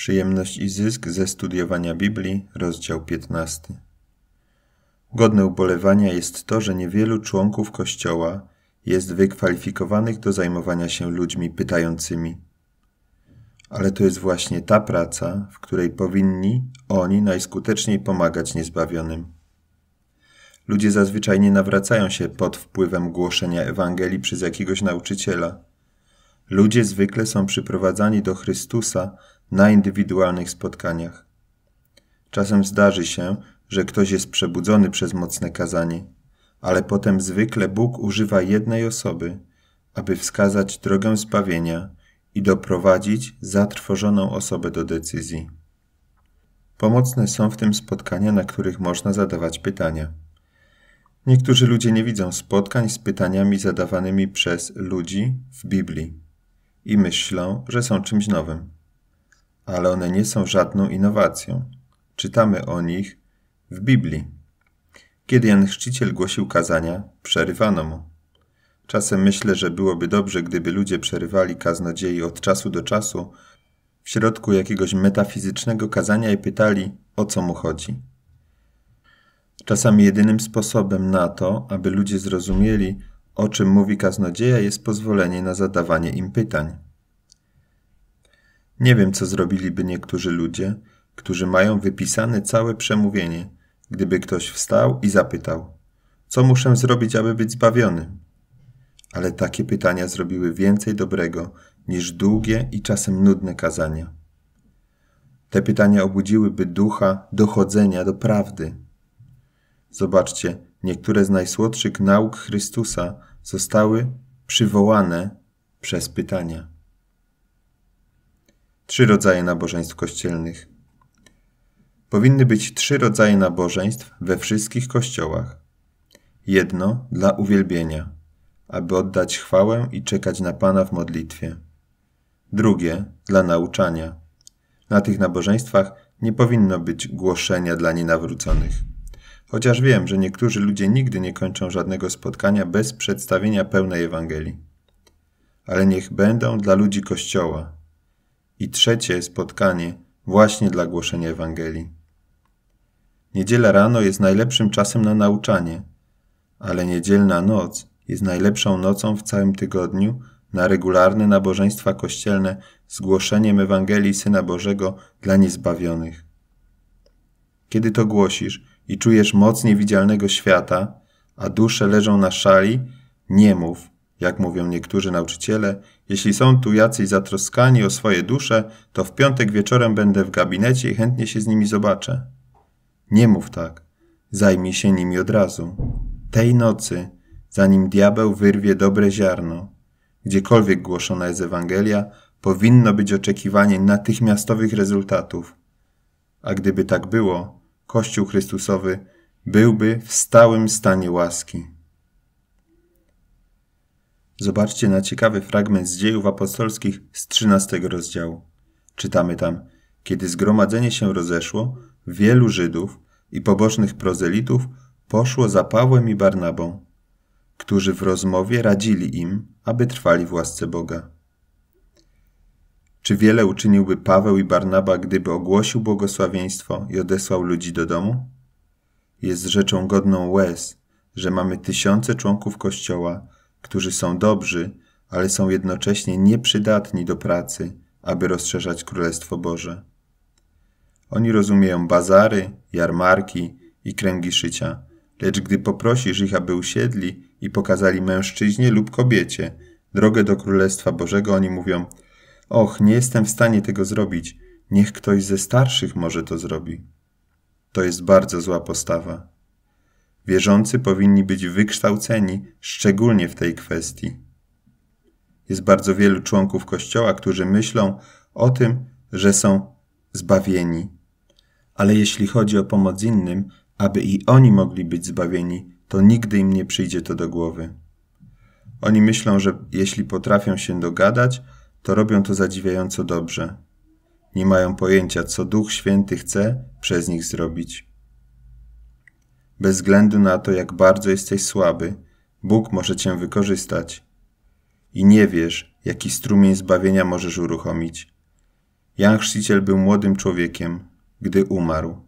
Przyjemność i zysk ze studiowania Biblii, rozdział 15. Godne ubolewania jest to, że niewielu członków Kościoła jest wykwalifikowanych do zajmowania się ludźmi pytającymi. Ale to jest właśnie ta praca, w której powinni oni najskuteczniej pomagać niezbawionym. Ludzie zazwyczaj nie nawracają się pod wpływem głoszenia Ewangelii przez jakiegoś nauczyciela. Ludzie zwykle są przyprowadzani do Chrystusa na indywidualnych spotkaniach. Czasem zdarzy się, że ktoś jest przebudzony przez mocne kazanie, ale potem zwykle Bóg używa jednej osoby, aby wskazać drogę zbawienia i doprowadzić zatrwożoną osobę do decyzji. Pomocne są w tym spotkania, na których można zadawać pytania. Niektórzy ludzie nie widzą spotkań z pytaniami zadawanymi przez ludzi w Biblii i myślą, że są czymś nowym ale one nie są żadną innowacją. Czytamy o nich w Biblii. Kiedy Jan Chrzciciel głosił kazania, przerywano mu. Czasem myślę, że byłoby dobrze, gdyby ludzie przerywali kaznodziei od czasu do czasu w środku jakiegoś metafizycznego kazania i pytali, o co mu chodzi. Czasami jedynym sposobem na to, aby ludzie zrozumieli, o czym mówi kaznodzieja, jest pozwolenie na zadawanie im pytań. Nie wiem, co zrobiliby niektórzy ludzie, którzy mają wypisane całe przemówienie, gdyby ktoś wstał i zapytał: Co muszę zrobić, aby być zbawionym? Ale takie pytania zrobiły więcej dobrego niż długie i czasem nudne kazania. Te pytania obudziłyby ducha dochodzenia do prawdy. Zobaczcie, niektóre z najsłodszych nauk Chrystusa zostały przywołane przez pytania trzy rodzaje nabożeństw kościelnych. Powinny być trzy rodzaje nabożeństw we wszystkich kościołach. Jedno dla uwielbienia, aby oddać chwałę i czekać na Pana w modlitwie. Drugie dla nauczania. Na tych nabożeństwach nie powinno być głoszenia dla nienawróconych. Chociaż wiem, że niektórzy ludzie nigdy nie kończą żadnego spotkania bez przedstawienia pełnej Ewangelii. Ale niech będą dla ludzi Kościoła, i trzecie spotkanie właśnie dla głoszenia Ewangelii. Niedziela rano jest najlepszym czasem na nauczanie, ale niedzielna noc jest najlepszą nocą w całym tygodniu na regularne nabożeństwa kościelne z głoszeniem Ewangelii Syna Bożego dla niezbawionych. Kiedy to głosisz i czujesz moc niewidzialnego świata, a dusze leżą na szali, nie mów, jak mówią niektórzy nauczyciele, jeśli są tu jacyś zatroskani o swoje dusze, to w piątek wieczorem będę w gabinecie i chętnie się z nimi zobaczę. Nie mów tak. Zajmij się nimi od razu. Tej nocy, zanim diabeł wyrwie dobre ziarno. Gdziekolwiek głoszona jest Ewangelia, powinno być oczekiwanie natychmiastowych rezultatów. A gdyby tak było, Kościół Chrystusowy byłby w stałym stanie łaski. Zobaczcie na ciekawy fragment z dziejów apostolskich z 13 rozdziału. Czytamy tam: Kiedy zgromadzenie się rozeszło, wielu Żydów i pobocznych prozelitów poszło za Pawłem i Barnabą, którzy w rozmowie radzili im, aby trwali w łasce Boga. Czy wiele uczyniłby Paweł i Barnaba, gdyby ogłosił błogosławieństwo i odesłał ludzi do domu? Jest rzeczą godną łez, że mamy tysiące członków Kościoła, którzy są dobrzy, ale są jednocześnie nieprzydatni do pracy, aby rozszerzać Królestwo Boże. Oni rozumieją bazary, jarmarki i kręgi szycia, lecz gdy poprosisz ich, aby usiedli i pokazali mężczyźnie lub kobiecie drogę do Królestwa Bożego, oni mówią: Och, nie jestem w stanie tego zrobić, niech ktoś ze starszych może to zrobi. To jest bardzo zła postawa. Wierzący powinni być wykształceni, szczególnie w tej kwestii. Jest bardzo wielu członków Kościoła, którzy myślą o tym, że są zbawieni. Ale jeśli chodzi o pomoc innym, aby i oni mogli być zbawieni, to nigdy im nie przyjdzie to do głowy. Oni myślą, że jeśli potrafią się dogadać, to robią to zadziwiająco dobrze. Nie mają pojęcia, co Duch Święty chce przez nich zrobić. Bez względu na to, jak bardzo jesteś słaby, Bóg może cię wykorzystać. I nie wiesz, jaki strumień zbawienia możesz uruchomić. Jan Chrzciciel był młodym człowiekiem, gdy umarł,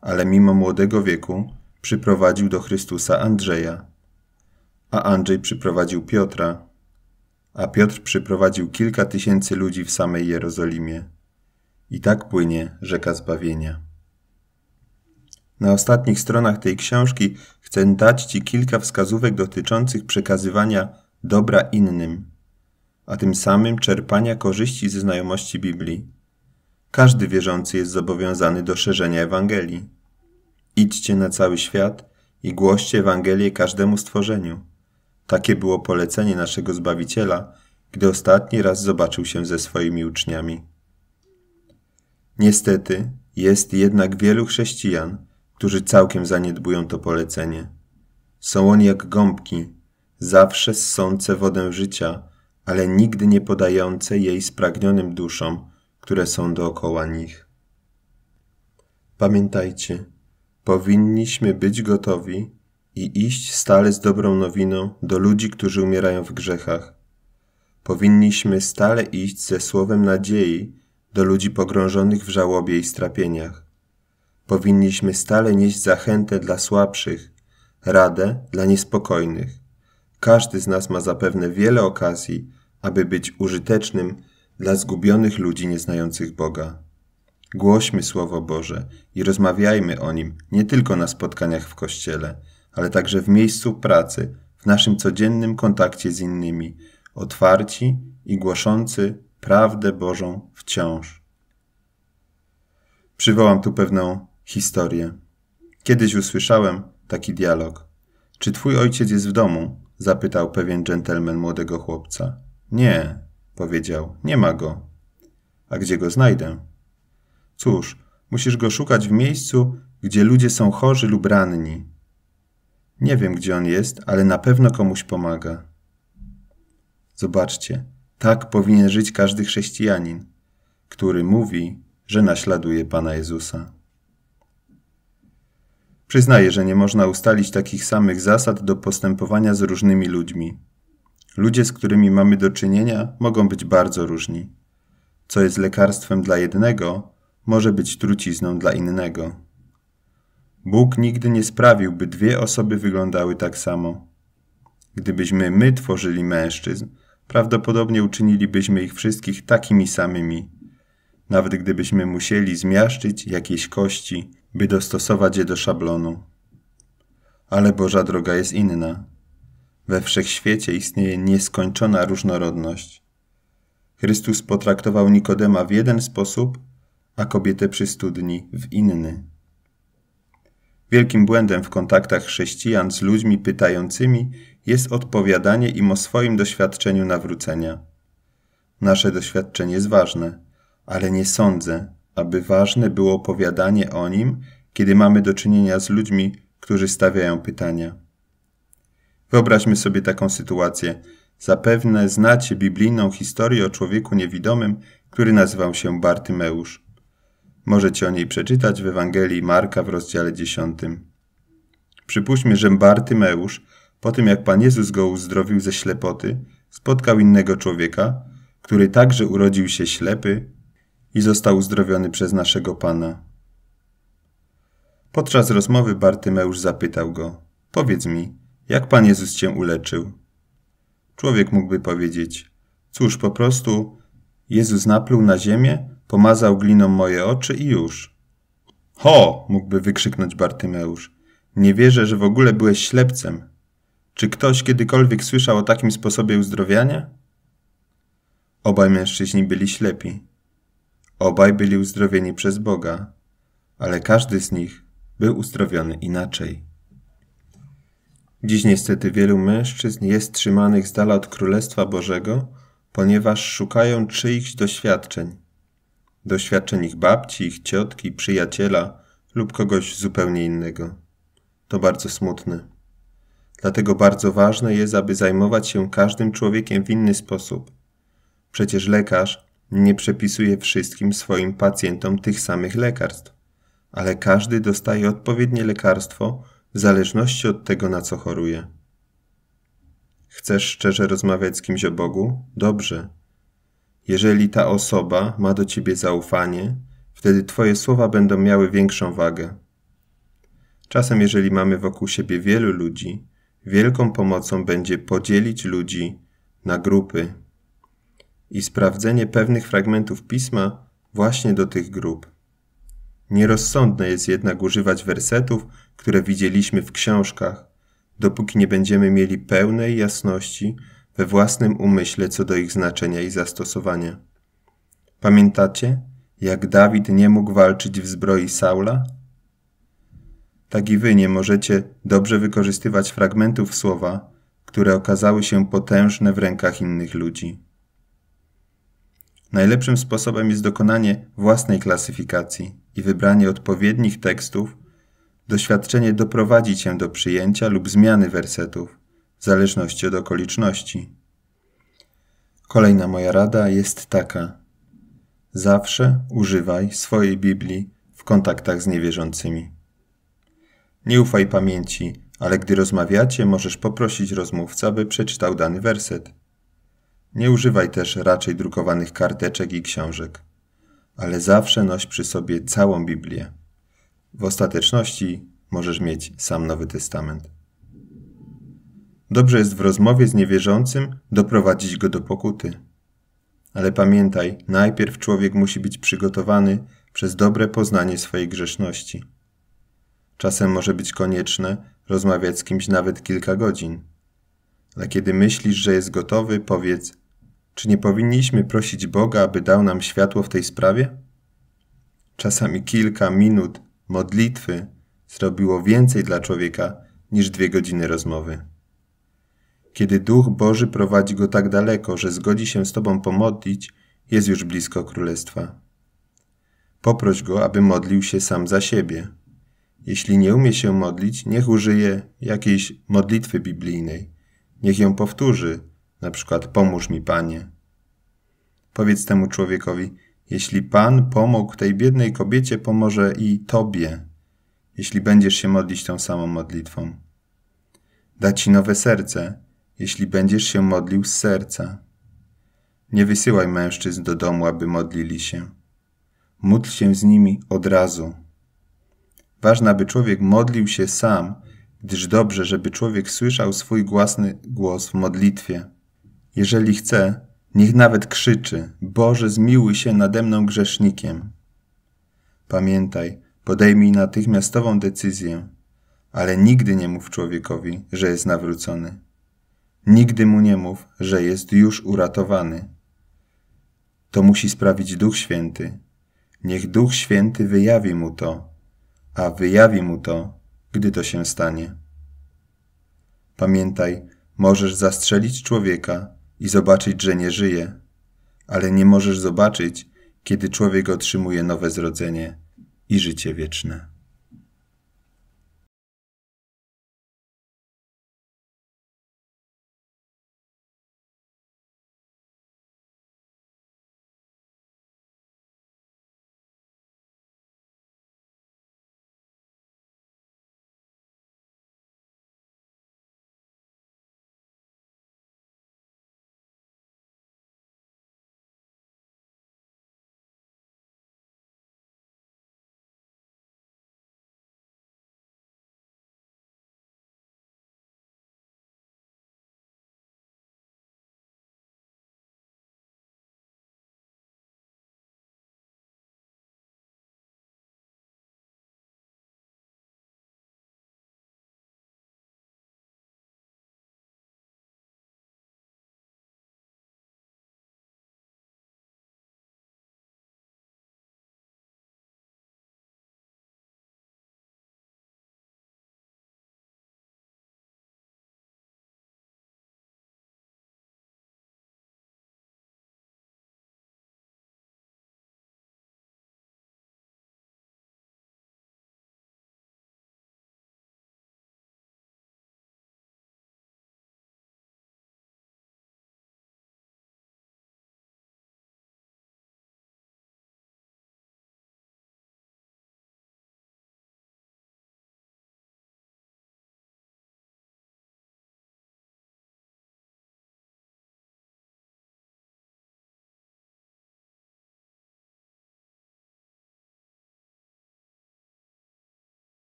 ale mimo młodego wieku przyprowadził do Chrystusa Andrzeja, a Andrzej przyprowadził Piotra, a Piotr przyprowadził kilka tysięcy ludzi w samej Jerozolimie. I tak płynie rzeka zbawienia. Na ostatnich stronach tej książki chcę dać Ci kilka wskazówek dotyczących przekazywania dobra innym, a tym samym czerpania korzyści ze znajomości Biblii. Każdy wierzący jest zobowiązany do szerzenia Ewangelii. Idźcie na cały świat i głoście Ewangelię każdemu stworzeniu. Takie było polecenie naszego Zbawiciela, gdy ostatni raz zobaczył się ze swoimi uczniami. Niestety, jest jednak wielu chrześcijan, którzy całkiem zaniedbują to polecenie. Są oni jak gąbki, zawsze ssące wodę życia, ale nigdy nie podające jej spragnionym duszom, które są dookoła nich. Pamiętajcie, powinniśmy być gotowi i iść stale z dobrą nowiną do ludzi, którzy umierają w grzechach. Powinniśmy stale iść ze słowem nadziei do ludzi pogrążonych w żałobie i strapieniach powinniśmy stale nieść zachętę dla słabszych, radę dla niespokojnych. Każdy z nas ma zapewne wiele okazji, aby być użytecznym dla zgubionych ludzi nieznających Boga. Głośmy Słowo Boże i rozmawiajmy o nim nie tylko na spotkaniach w kościele, ale także w miejscu pracy, w naszym codziennym kontakcie z innymi, otwarci i głoszący prawdę Bożą wciąż. Przywołam tu pewną Historie. Kiedyś usłyszałem taki dialog. Czy twój ojciec jest w domu? zapytał pewien dżentelmen młodego chłopca. Nie, powiedział, nie ma go. A gdzie go znajdę? Cóż, musisz go szukać w miejscu, gdzie ludzie są chorzy lub ranni. Nie wiem, gdzie on jest, ale na pewno komuś pomaga. Zobaczcie, tak powinien żyć każdy chrześcijanin, który mówi, że naśladuje Pana Jezusa. Przyznaję, że nie można ustalić takich samych zasad do postępowania z różnymi ludźmi. Ludzie, z którymi mamy do czynienia, mogą być bardzo różni. Co jest lekarstwem dla jednego, może być trucizną dla innego. Bóg nigdy nie sprawił, by dwie osoby wyglądały tak samo. Gdybyśmy my tworzyli mężczyzn, prawdopodobnie uczynilibyśmy ich wszystkich takimi samymi, nawet gdybyśmy musieli zmiaszczyć jakieś kości by dostosować je do szablonu. Ale Boża droga jest inna. We wszechświecie istnieje nieskończona różnorodność. Chrystus potraktował Nikodema w jeden sposób, a kobietę przy studni w inny. Wielkim błędem w kontaktach chrześcijan z ludźmi pytającymi jest odpowiadanie im o swoim doświadczeniu nawrócenia. Nasze doświadczenie jest ważne, ale nie sądzę, aby ważne było opowiadanie o nim, kiedy mamy do czynienia z ludźmi, którzy stawiają pytania. Wyobraźmy sobie taką sytuację. Zapewne znacie biblijną historię o człowieku niewidomym, który nazywał się Bartymeusz. Możecie o niej przeczytać w Ewangelii Marka w rozdziale 10. Przypuśćmy, że Bartymeusz, po tym jak Pan Jezus go uzdrowił ze ślepoty, spotkał innego człowieka, który także urodził się ślepy i został uzdrowiony przez naszego Pana. Podczas rozmowy Bartymeusz zapytał go: Powiedz mi, jak Pan Jezus cię uleczył? Człowiek mógłby powiedzieć: Cóż, po prostu Jezus napluł na ziemię, pomazał gliną moje oczy i już. Ho! mógłby wykrzyknąć Bartymeusz. Nie wierzę, że w ogóle byłeś ślepcem. Czy ktoś kiedykolwiek słyszał o takim sposobie uzdrowiania? Obaj mężczyźni byli ślepi. Obaj byli uzdrowieni przez Boga, ale każdy z nich był uzdrowiony inaczej. Dziś niestety wielu mężczyzn jest trzymanych z dala od Królestwa Bożego, ponieważ szukają czyichś doświadczeń. Doświadczeń ich babci, ich ciotki, przyjaciela lub kogoś zupełnie innego. To bardzo smutne. Dlatego bardzo ważne jest, aby zajmować się każdym człowiekiem w inny sposób. Przecież lekarz nie przepisuje wszystkim swoim pacjentom tych samych lekarstw, ale każdy dostaje odpowiednie lekarstwo w zależności od tego, na co choruje. Chcesz szczerze rozmawiać z kimś o Bogu? Dobrze. Jeżeli ta osoba ma do ciebie zaufanie, wtedy twoje słowa będą miały większą wagę. Czasem, jeżeli mamy wokół siebie wielu ludzi, wielką pomocą będzie podzielić ludzi na grupy, i sprawdzenie pewnych fragmentów pisma właśnie do tych grup. Nierozsądne jest jednak używać wersetów, które widzieliśmy w książkach, dopóki nie będziemy mieli pełnej jasności we własnym umyśle co do ich znaczenia i zastosowania. Pamiętacie, jak Dawid nie mógł walczyć w zbroi Saula? Tak i wy nie możecie dobrze wykorzystywać fragmentów słowa, które okazały się potężne w rękach innych ludzi. Najlepszym sposobem jest dokonanie własnej klasyfikacji i wybranie odpowiednich tekstów. Doświadczenie doprowadzi cię do przyjęcia lub zmiany wersetów, w zależności od okoliczności. Kolejna moja rada jest taka: zawsze używaj swojej Biblii w kontaktach z niewierzącymi. Nie ufaj pamięci, ale gdy rozmawiacie, możesz poprosić rozmówca, by przeczytał dany werset. Nie używaj też raczej drukowanych karteczek i książek, ale zawsze noś przy sobie całą Biblię. W ostateczności możesz mieć sam Nowy Testament. Dobrze jest w rozmowie z niewierzącym doprowadzić go do pokuty. Ale pamiętaj, najpierw człowiek musi być przygotowany przez dobre poznanie swojej grzeszności. Czasem może być konieczne rozmawiać z kimś nawet kilka godzin. Ale kiedy myślisz, że jest gotowy, powiedz: czy nie powinniśmy prosić Boga, aby dał nam światło w tej sprawie? Czasami kilka minut modlitwy zrobiło więcej dla człowieka niż dwie godziny rozmowy. Kiedy Duch Boży prowadzi go tak daleko, że zgodzi się z Tobą pomodlić, jest już blisko Królestwa. Poproś go, aby modlił się sam za siebie. Jeśli nie umie się modlić, niech użyje jakiejś modlitwy biblijnej. Niech ją powtórzy, na przykład pomóż mi, panie. Powiedz temu człowiekowi, jeśli Pan pomógł tej biednej kobiecie, pomoże i Tobie, jeśli będziesz się modlić tą samą modlitwą. Da Ci nowe serce, jeśli będziesz się modlił z serca. Nie wysyłaj mężczyzn do domu, aby modlili się. Módl się z nimi od razu. Ważne, aby człowiek modlił się sam, gdyż dobrze, żeby człowiek słyszał swój własny głos w modlitwie. Jeżeli chce, niech nawet krzyczy: Boże, zmiłuj się nade mną grzesznikiem. Pamiętaj, podejmij natychmiastową decyzję, ale nigdy nie mów człowiekowi, że jest nawrócony. Nigdy mu nie mów, że jest już uratowany. To musi sprawić Duch Święty. Niech Duch Święty wyjawi mu to, a wyjawi mu to, gdy to się stanie. Pamiętaj, możesz zastrzelić człowieka, i zobaczyć, że nie żyje, ale nie możesz zobaczyć, kiedy człowiek otrzymuje nowe zrodzenie i życie wieczne.